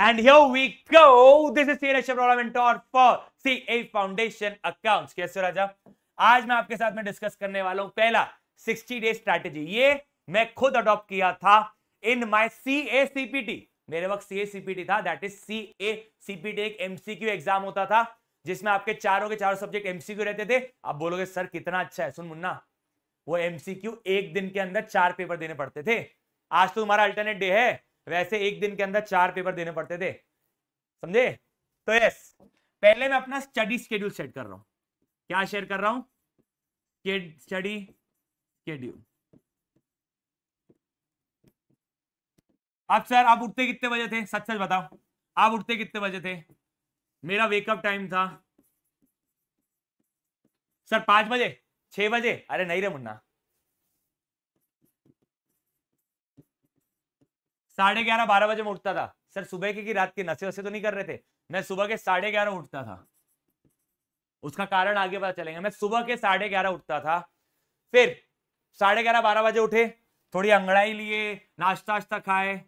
And here we go. This is CNH Chevrola Mentor for CA Foundation Accounts. कैसे राजा आज मैं आपके साथ में डिस्कस करने वाला हूं पहला 60 डे स्ट्रैटेजी ये मैं खुद अडॉप्ट किया था इन माय सीएसीपीटी मेरे वक्त सीएसीपीटी था दैट इज सीएसीपीटी एक एमसीक्यू एग्जाम होता था जिसमें आपके चारों के चारों सब्जेक्ट एमसीक्यू रहते थे आप बोलोगे सर कितना अच्छा है सुन मुन्ना वो एमसीक्यू एक दिन के अंदर चार पेपर देने पड़ते थे आज तो तुम्हारा अल्टरनेट डे है वैसे एक दिन के अंदर चार पेपर देने पड़ते थे समझे तो यस पहले मैं अपना स्टडी स्केड्यूल सेट कर रहा हूं क्या शेयर कर रहा हूं स्टडी स्केड्यूल अब सर आप उठते कितने बजे थे सच सच बताओ आप उठते कितने बजे थे मेरा वेकअप टाइम था सर पांच बजे छह बजे अरे नहीं रे मुन्ना साढ़े ग्यारह बारह बजे में उठता था सर सुबह के की रात के नशे वसे तो नहीं कर रहे थे मैं सुबह के साढ़े ग्यारह उठता था उसका कारण आगे पता चलेगा मैं सुबह के साढ़े ग्यारह उठता था फिर साढ़े ग्यारह बारह बजे उठे थोड़ी अंगड़ाई लिए नाश्ता वाश्ता खाए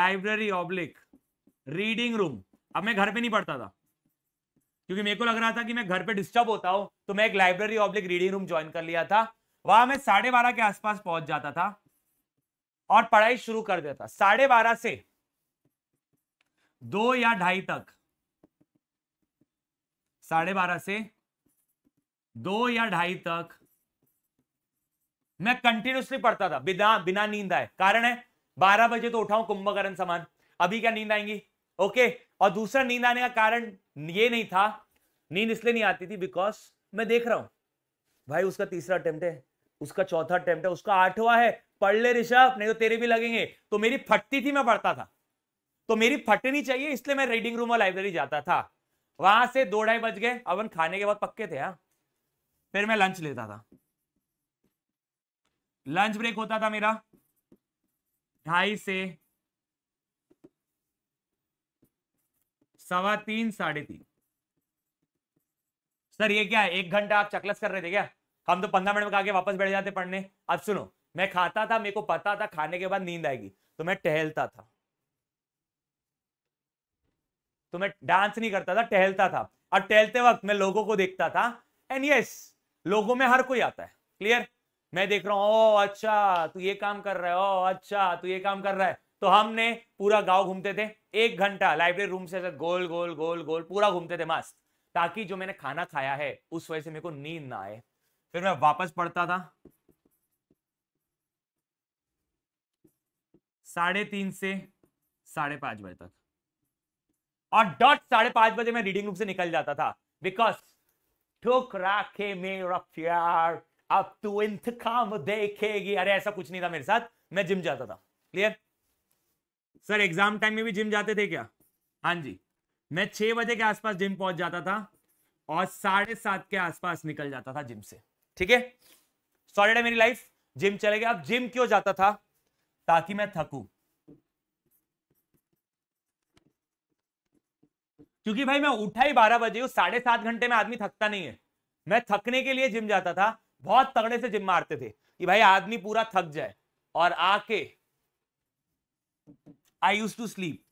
लाइब्रेरी ऑब्लिक रीडिंग रूम अब मैं घर पे नहीं पढ़ता था क्योंकि मेरे को लग रहा था कि मैं घर पे डिस्टर्ब होता हूं तो मैं एक library or public reading room join कर लिया था वहां मैं साढ़े बारह के आसपास पहुंच जाता था और पढ़ाई शुरू कर देता साढ़े बारह से दो या ढाई तक साढ़े बारह से दो या ढाई तक मैं कंटिन्यूसली पढ़ता था बिना बिना नींद आए कारण है बारह बजे तो उठाऊं कुंभकर्ण समान अभी क्या नींद आएंगी ओके और दूसरा नींद आने का कारण ये नहीं था नींद इसलिए नहीं आती थी बिकॉज मैं देख रहा हूं भाई उसका तीसरा अटेम्प्ट है उसका चौथा अटेम्प्ट है उसका आठवां है पढ़ ले ऋषभ नहीं तो तेरे भी लगेंगे तो मेरी फटती थी मैं पढ़ता था तो मेरी फटनी चाहिए इसलिए मैं रीडिंग रूम और लाइब्रेरी जाता था वहां से दो ढाई बज गए अवन खाने के बाद पक्के थे हाँ फिर मैं लंच लेता था लंच ब्रेक होता था मेरा ढाई से सवा तीन साढ़े तीन सर ये क्या है एक घंटा आप चकलस कर रहे थे क्या हम तो पंद्रह मिनट में आके वापस बैठ जाते पढ़ने अब सुनो मैं खाता था मेरे को पता था खाने के बाद नींद आएगी तो मैं टहलता था तो मैं डांस नहीं करता था टहलता था और टहलते वक्त मैं लोगों को देखता था एंड यस लोगों में हर कोई आता है क्लियर मैं देख रहा हूं ओ अच्छा तू ये काम कर रहा है ओ अच्छा तू ये काम कर रहा है तो हमने पूरा गांव घूमते थे एक घंटा लाइब्रेरी रूम से गोल गोल गोल गोल पूरा घूमते थे मस्त ताकि जो मैंने खाना खाया है उस वजह से मेरे को नींद ना आए फिर मैं वापस पढ़ता था साढ़े तीन से साढ़े पांच बजे तक और डॉट साढ़े पांच बजे मैं रीडिंग रूम से निकल जाता था बिकॉज ठोक राखे मेरा प्यार अब तू इंतकाम देखेगी अरे ऐसा कुछ नहीं था मेरे साथ मैं जिम जाता था क्लियर सर एग्जाम टाइम में भी जिम जाते थे क्या हाँ जी मैं छह बजे के आसपास जिम पहुंच जाता था और साढ़े सात के आसपास निकल जाता था जिम से ठीक है सॉरी है मेरी लाइफ जिम चले गए अब जिम क्यों जाता था ताकि मैं थकू क्योंकि भाई मैं उठा ही बारह बजे हूँ साढ़े सात घंटे में आदमी थकता नहीं है मैं थकने के लिए जिम जाता था बहुत तगड़े से जिम मारते थे कि भाई आदमी पूरा थक जाए और आके आई यूज टू स्लीप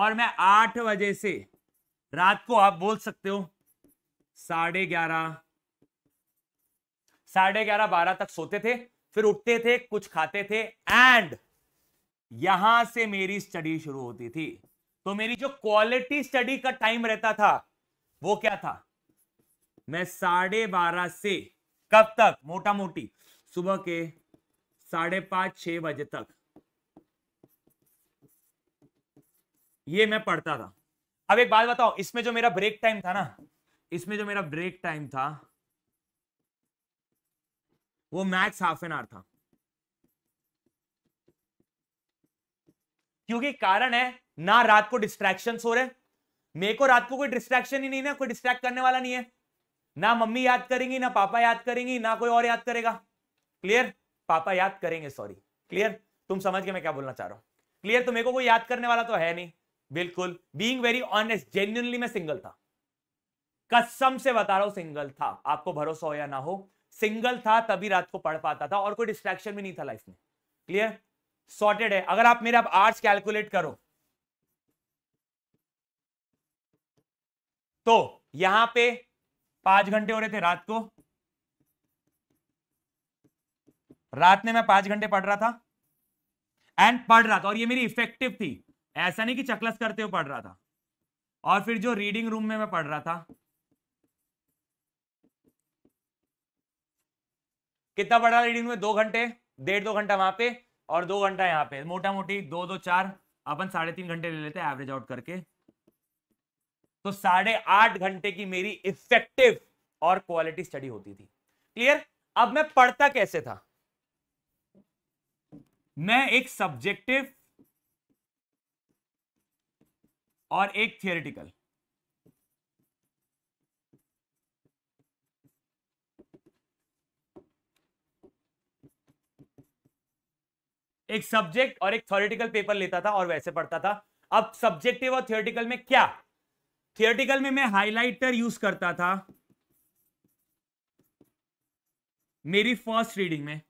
और मैं आठ बजे से रात को आप बोल सकते हो साढ़े ग्यारह साढ़े ग्यारह बारह तक सोते थे फिर उठते थे कुछ खाते थे एंड यहां से मेरी स्टडी शुरू होती थी तो मेरी जो क्वालिटी स्टडी का टाइम रहता था वो क्या था मैं साढ़े बारह से कब तक मोटा मोटी सुबह के साढ़े पांच छह बजे तक ये मैं पढ़ता था अब एक बात बताओ इसमें जो मेरा ब्रेक टाइम था ना इसमें जो मेरा ब्रेक टाइम था वो मैक्स हाफ एन आवर था क्योंकि कारण है ना रात को डिस्ट्रैक्शन हो रहे मेरे को रात को कोई डिस्ट्रैक्शन ही नहीं ना कोई डिस्ट्रैक्ट करने वाला नहीं है ना मम्मी याद करेंगी ना पापा याद करेंगी ना कोई और याद करेगा क्लियर पापा याद करेंगे सॉरी क्लियर तुम समझ के मैं क्या बोलना चाह रहा हूं क्लियर तो मेरे को कोई याद करने वाला तो है नहीं बिल्कुल बींग वेरी ऑनेस्ट जेन्यूनली मैं सिंगल था कसम से बता रहा हूं सिंगल था आपको भरोसा हो या ना हो सिंगल था तभी रात को पढ़ पाता था और कोई डिस्ट्रैक्शन भी नहीं था लाइफ में क्लियर सॉर्टेड है अगर आप आप आर्ट्स कैलकुलेट करो तो यहां पे पांच घंटे हो रहे थे रात को रात में मैं पांच घंटे पढ़ रहा था एंड पढ़ रहा था और ये मेरी इफेक्टिव थी ऐसा नहीं कि चकलस करते हुए पढ़ रहा था और फिर जो रीडिंग रूम में मैं पढ़ रहा था कितना पड़ रहा है रीडिंग में दो घंटे डेढ़ दो घंटा वहां पे और दो घंटा यहाँ पे मोटा मोटी दो दो चार अपन साढ़े तीन घंटे ले लेते हैं एवरेज आउट करके तो साढ़े आठ घंटे की मेरी इफेक्टिव और क्वालिटी स्टडी होती थी क्लियर अब मैं पढ़ता कैसे था मैं एक सब्जेक्टिव और एक थियोरिटिकल एक सब्जेक्ट और एक थियोरिटिकल पेपर लेता था और वैसे पढ़ता था अब सब्जेक्टिव और थियोरिटिकल में क्या थियोरटिकल में मैं हाईलाइटर यूज करता था मेरी फर्स्ट रीडिंग में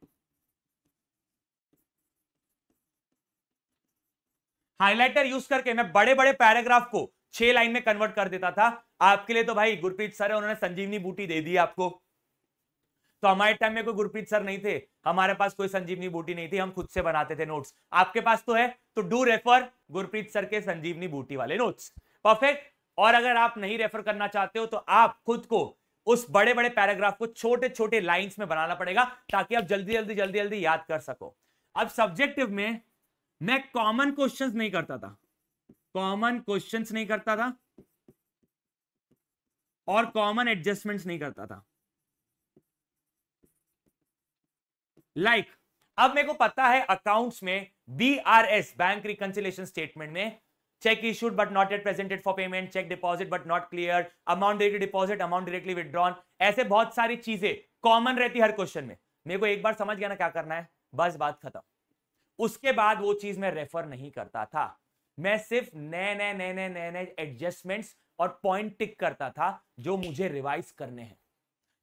हाईलाइटर यूज करके मैं बड़े बड़े पैराग्राफ को छह लाइन में कन्वर्ट कर देता था आपके लिए तो भाई गुरप्रीत सर है उन्होंने संजीवनी बूटी दे दी आपको तो हमारे टाइम में कोई गुरप्रीत सर नहीं थे हमारे पास कोई संजीवनी बूटी नहीं थी हम खुद से बनाते थे नोट्स आपके पास तो है तो डू रेफर गुरप्रीत सर के संजीवनी बूटी वाले नोट्स परफेक्ट और अगर आप नहीं रेफर करना चाहते हो तो आप खुद को उस बड़े बड़े पैराग्राफ को छोटे छोटे लाइंस में बनाना पड़ेगा ताकि आप जल्दी जल्दी जल्दी जल्दी याद कर सको अब सब्जेक्टिव में मैं कॉमन क्वेश्चंस नहीं करता था कॉमन क्वेश्चंस नहीं करता था और कॉमन एडजस्टमेंट्स नहीं करता था लाइक like, अब मेरे को पता है अकाउंट्स में B R S bank reconciliation statement में cheque issued but not yet presented for payment cheque deposit but not clear amount direct deposit amount directly withdrawn ऐसे बहुत सारी चीजें कॉमन रहती हर क्वेश्चन में मेरे को एक बार समझ गया ना क्या करना है बस बात खत्म उसके बाद वो चीज मैं रेफर नहीं करता था मैं सिर्फ नए नए नए नए नए नए एडजस्टमेंट्स और पॉइंट टिक करता था जो मुझे रिवाइज करने हैं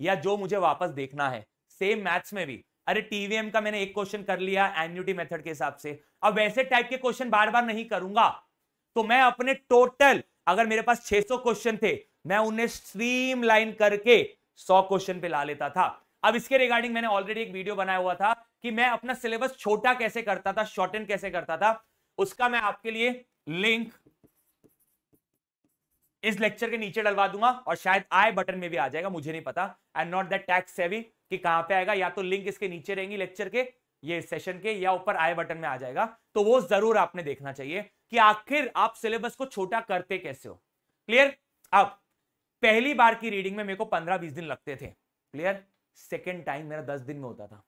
या जो मुझे वापस देखना है सेम मैथ्स में भी अरे टीवीएम का मैंने एक क्वेश्चन कर लिया एन्यूटी मेथड के हिसाब से अब वैसे टाइप के क्वेश्चन बार बार नहीं करूंगा तो मैं अपने टोटल अगर मेरे पास 600 क्वेश्चन थे मैं उन्हें स्ट्रीम लाइन करके 100 क्वेश्चन पे ला लेता था अब इसके रिगार्डिंग मैंने ऑलरेडी एक वीडियो बनाया हुआ था कि मैं अपना सिलेबस छोटा कैसे करता था शॉर्टन कैसे करता था उसका मैं आपके लिए लिंक इस लेक्चर के नीचे डलवा दूंगा और शायद आई बटन में भी आ जाएगा मुझे नहीं पता I am not that tax savvy कि कहां पे आएगा या तो लिंक इसके नीचे रहेंगी लेक्चर के ये सेशन के या ऊपर आई बटन में आ जाएगा तो वो जरूर आपने देखना चाहिए कि आखिर आप सिलेबस को छोटा करते कैसे हो क्लियर अब पहली बार की रीडिंग में मेरे को पंद्रह बीस दिन लगते थे क्लियर सेकेंड टाइम मेरा दस दिन में होता था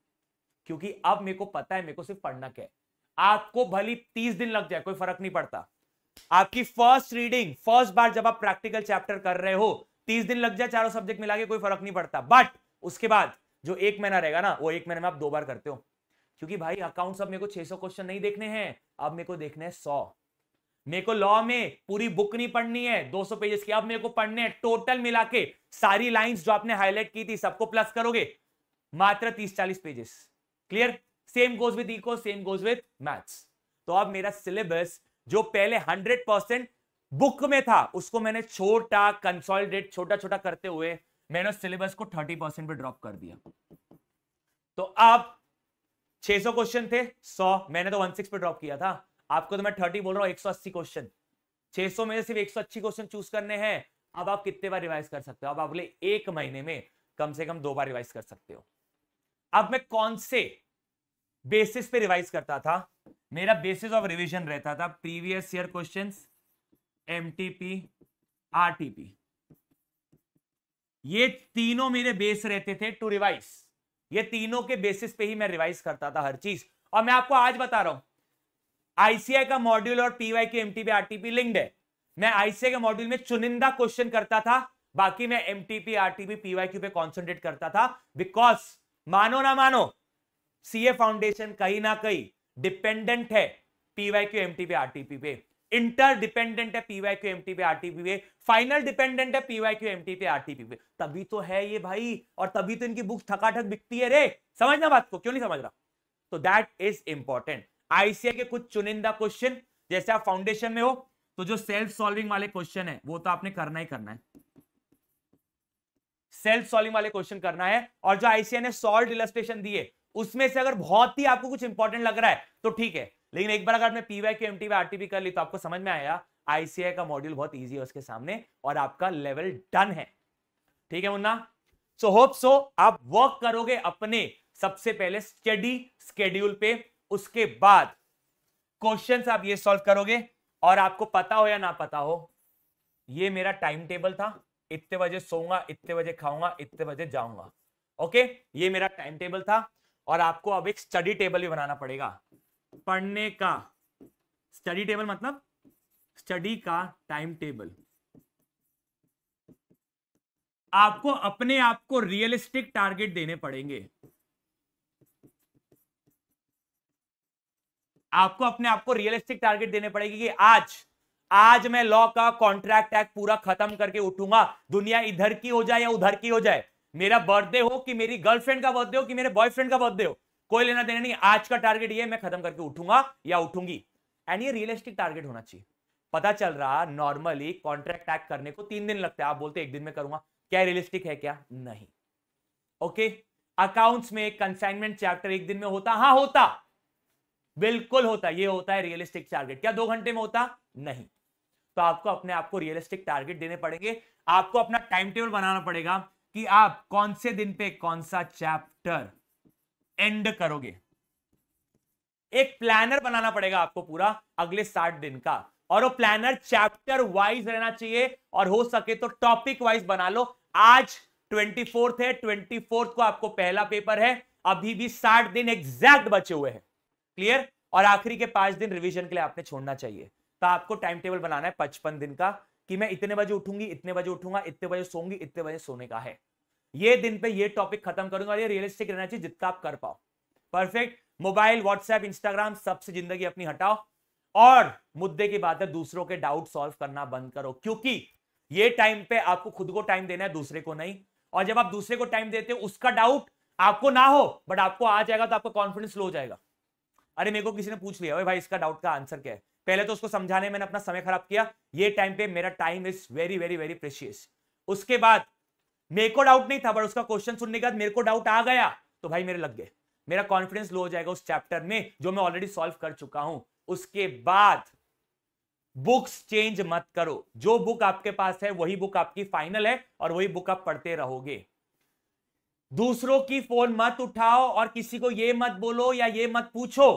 क्योंकि अब मेरे को पता है मेरे को सिर्फ पढ़ना क्या है आपको भली तीस दिन लग जाए कोई फर्क नहीं पड़ता आपकी फर्स्ट रीडिंग फर्स्ट बार जब आप प्रैक्टिकल चैप्टर कर रहे हो तीस दिन लग जाए चारों सब्जेक्ट मिला के कोई फर्क नहीं पड़ता बट उसके बाद जो एक महीना रहेगा ना वो एक महीने में आप दो बार करते हो क्योंकि भाई अकाउंट अब मेरे को सौ क्वेश्चन नहीं देखने हैं अब मेरे को देखने हैं सौ मेरे को लॉ में पूरी बुक नहीं पढ़नी है दो सौ पेजेस की अब मेरे को पढ़ने हैं टोटल मिला के सारी लाइन जो आपने हाईलाइट की थी सबको प्लस करोगे मात्र तीस चालीस pages clear same goes with eco same goes with maths तो अब मेरा सिलेबस जो पहले हंड्रेड बुक में था उसको मैंने छोटा कंसोलिडेट छोटा छोटा करते हुए मैंने सिलेबस को थर्टी परसेंट पर ड्रॉप कर दिया तो आप 600 क्वेश्चन थे 100 मैंने तो 16 पे ड्रॉप किया था आपको तो मैं 30 बोल रहा हूँ 180 क्वेश्चन 600 में से सिर्फ 180 क्वेश्चन चूज करने हैं अब आप कितने बार रिवाइज कर सकते हो अब आप बोले एक महीने में कम से कम दो बार रिवाइज कर सकते हो अब मैं कौन से बेसिस पे रिवाइज करता था मेरा बेसिस ऑफ रिविजन रहता था previous year question M T P R T P ये तीनों मेरे बेस रहते थे टू रिवाइज ये तीनों के बेसिस पे ही मैं रिवाइज करता था हर चीज और मैं आपको आज बता रहा हूं आईसीआई का मॉड्यूल और पीवाई के एमटीपी आरटीपी लिंक्ड है मैं आईसीआई के मॉड्यूल में चुनिंदा क्वेश्चन करता था बाकी मैं एमटीपी आरटीपी पीवाई क्यू पे कॉन्सेंट्रेट करता था बिकॉज मानो ना मानो सीए फाउंडेशन कहीं ना कहीं डिपेंडेंट है पीवाई क्यू एमटीपी आरटीपी पे इंटर डिपेंडेंट है पीवाई क्यू एमटी पे आरटीपी पे फाइनल डिपेंडेंट है पीवाई क्यू एमटी पे आरटीपी पे तभी तो है ये भाई और तभी तो इनकी बुक थकाठक बिकती है रे समझना बात को क्यों नहीं समझ रहा तो दैट इज इंपॉर्टेंट आईसीआई के कुछ चुनिंदा क्वेश्चन जैसे आप फाउंडेशन में हो तो जो सेल्फ सॉल्विंग वाले क्वेश्चन है वो तो आपने करना ही करना है सेल्फ सॉल्विंग वाले क्वेश्चन करना है और जो आईसीआई ने सॉल्व इलस्ट्रेशन दिए उसमें से अगर बहुत ही आपको कुछ इंपॉर्टेंट लग रहा है तो ठीक है लेकिन एक बार अगर आपने पीवाई क्यू आर टीपी कर ली तो आपको समझ में आया आईसीआई का मॉड्यूल बहुत ईजी है उसके सामने और आपका लेवल डन है ठीक है मुन्ना सो होप सो आप वर्क करोगे अपने सबसे पहले स्टडी स्केड्यूल पे उसके बाद क्वेश्चन आप ये सॉल्व करोगे और आपको पता हो या ना पता हो ये मेरा टाइम टेबल था इतने बजे सोऊंगा इतने बजे खाऊंगा इतने बजे जाऊंगा ओके ये मेरा टाइम टेबल था और आपको अब एक स्टडी टेबल भी बनाना पड़ेगा पढ़ने का स्टडी टेबल मतलब स्टडी का टाइम टेबल आपको अपने आप को रियलिस्टिक टारगेट देने पड़ेंगे आपको अपने आप को रियलिस्टिक टारगेट देने पड़ेगी कि आज आज मैं लॉ का कॉन्ट्रैक्ट एक्ट पूरा खत्म करके उठूंगा दुनिया इधर की हो जाए या उधर की हो जाए मेरा बर्थडे हो कि मेरी गर्लफ्रेंड का बर्थडे हो कि मेरे बॉयफ्रेंड का बर्थडे हो कोई लेना देना नहीं आज का टारगेट ये मैं खत्म करके उठूंगा या उठूंगी एंड ये रियलिस्टिक टारगेट होना चाहिए पता चल रहा नॉर्मली कॉन्ट्रैक्ट एक्ट करने को तीन दिन लगते हैं आप बोलते एक दिन में करूंगा क्या रियलिस्टिक है क्या नहीं ओके अकाउंट्स में कंसाइनमेंट चैप्टर एक दिन में होता हाँ होता बिल्कुल होता ये होता है रियलिस्टिक टारगेट क्या दो घंटे में होता नहीं तो आपको अपने आप को रियलिस्टिक टारगेट देने पड़ेंगे आपको अपना टाइम टेबल बनाना पड़ेगा कि आप कौन से दिन पे कौन सा चैप्टर एंड करोगे एक प्लानर बनाना पड़ेगा आपको पूरा अगले साठ दिन का और वो प्लानर चैप्टर वाइज रहना चाहिए और हो सके तो टॉपिक वाइज बना लो आज ट्वेंटी फोर्थ है ट्वेंटी फोर्थ को आपको पहला पेपर है अभी भी साठ दिन एग्जैक्ट बचे हुए हैं क्लियर और आखिरी के पांच दिन रिवीजन के लिए आपने छोड़ना चाहिए तो आपको टाइम टेबल बनाना है पचपन दिन का कि मैं इतने बजे उठूंगी इतने बजे उठूंगा इतने बजे सोंगी इतने बजे सोने का है ये दिन पे ये टॉपिक खत्म करूंगा ये रियलिस्टिक रहना चाहिए जितना आप कर पाओ परफेक्ट मोबाइल व्हाट्सएप इंस्टाग्राम सबसे जिंदगी अपनी हटाओ और मुद्दे की बात है दूसरों के डाउट सॉल्व करना बंद करो क्योंकि ये टाइम पे आपको खुद को टाइम देना है दूसरे को नहीं और जब आप दूसरे को टाइम देते हो उसका डाउट आपको ना हो बट आपको आ जाएगा तो आपका कॉन्फिडेंस लो जाएगा अरे मेरे को किसी ने पूछ लिया भाई इसका डाउट का आंसर क्या है पहले तो उसको समझाने में अपना समय खराब किया ये टाइम पे मेरा time is very very very precious उसके बाद मेरे को डाउट नहीं था पर उसका क्वेश्चन सुनने के बाद मेरे को डाउट आ गया तो भाई मेरे लग गए मेरा कॉन्फिडेंस लो हो जाएगा उस चैप्टर में जो मैं ऑलरेडी सॉल्व कर चुका हूं उसके बाद बुक्स चेंज मत करो जो बुक आपके पास है वही बुक आपकी फाइनल है और वही बुक आप पढ़ते रहोगे दूसरों की फोन मत उठाओ और किसी को ये मत बोलो या ये मत पूछो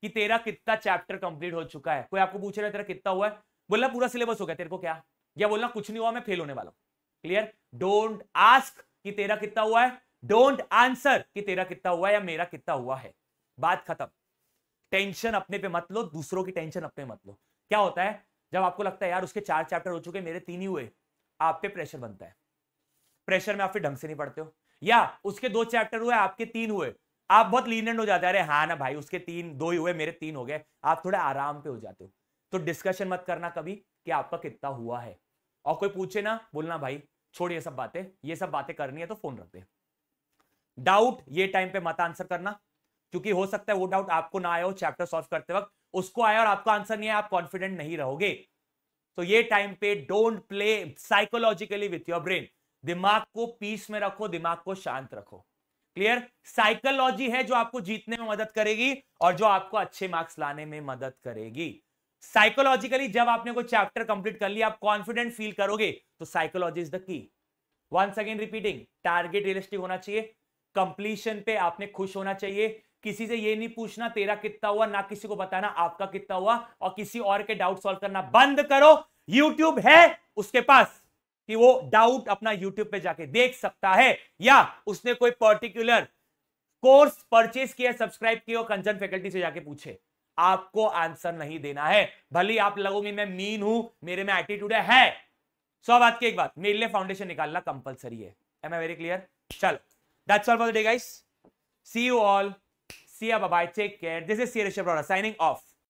कि तेरा कितना चैप्टर कंप्लीट हो चुका है कोई आपको पूछ रहा है तेरा कितना हुआ है बोलना पूरा सिलेबस हो गया तेरे को क्या या बोलना कुछ नहीं हुआ मैं फेल होने वाला हूं क्लियर डोंट आस्क कि तेरा कितना हुआ है डोंट आंसर कि तेरा कितना हुआ है या मेरा कितना हुआ है बात खत्म टेंशन अपने पे मत लो दूसरों की टेंशन अपने मत लो क्या होता है जब आपको लगता है यार उसके चार चैप्टर हो चुके मेरे तीन ही हुए आप पे प्रेशर बनता है प्रेशर में आप फिर ढंग से नहीं पढ़ते हो या उसके दो चैप्टर हुए आपके तीन हुए आप बहुत लीनेंट हो जाते हैं अरे हाँ ना भाई उसके तीन दो ही हुए मेरे तीन हो गए आप थोड़े आराम पे हो जाते हो तो डिस्कशन मत करना कभी कि आपका कितना हुआ है और कोई पूछे ना बोलना भाई छोड़ ये सब बातें ये सब बातें करनी है तो फोन रख दे डाउट ये टाइम पे मत आंसर करना क्योंकि हो सकता है वो डाउट आपको ना आया हो चैप्टर सॉल्व करते वक्त उसको आया और आपको आंसर नहीं है आप कॉन्फिडेंट नहीं रहोगे तो ये टाइम पे don't play psychologically with your brain दिमाग को पीस में रखो दिमाग को शांत रखो क्लियर साइकोलॉजी है जो आपको जीतने में मदद करेगी और जो आपको अच्छे मार्क्स लाने में मदद करेगी साइकोलॉजिकली जब आपने कोई चैप्टर कंप्लीट कर लिया आप कॉन्फिडेंट फील करोगे तो psychology is the key once again repeating target realistic होना चाहिए कंप्लीशन पे आपने खुश होना चाहिए किसी से ये नहीं पूछना तेरा कितना हुआ ना किसी को बताना आपका कितना हुआ और किसी और के डाउट सॉल्व करना बंद करो यूट्यूब है उसके पास कि वो डाउट अपना यूट्यूब पे जाके देख सकता है या उसने कोई पर्टिकुलर कोर्स परचेज किया सब्सक्राइब किया कंजन फैकल्टी से जाके पूछे आपको आंसर नहीं देना है भले आप लगोगे मैं मीन हूं मेरे में एटीट्यूड है सौ बात की एक बात मेरे लिए फाउंडेशन निकालना कंपलसरी है एम आई वेरी क्लियर चलो that's all for the day guys see you all see bye take care this is C Rishabh signing of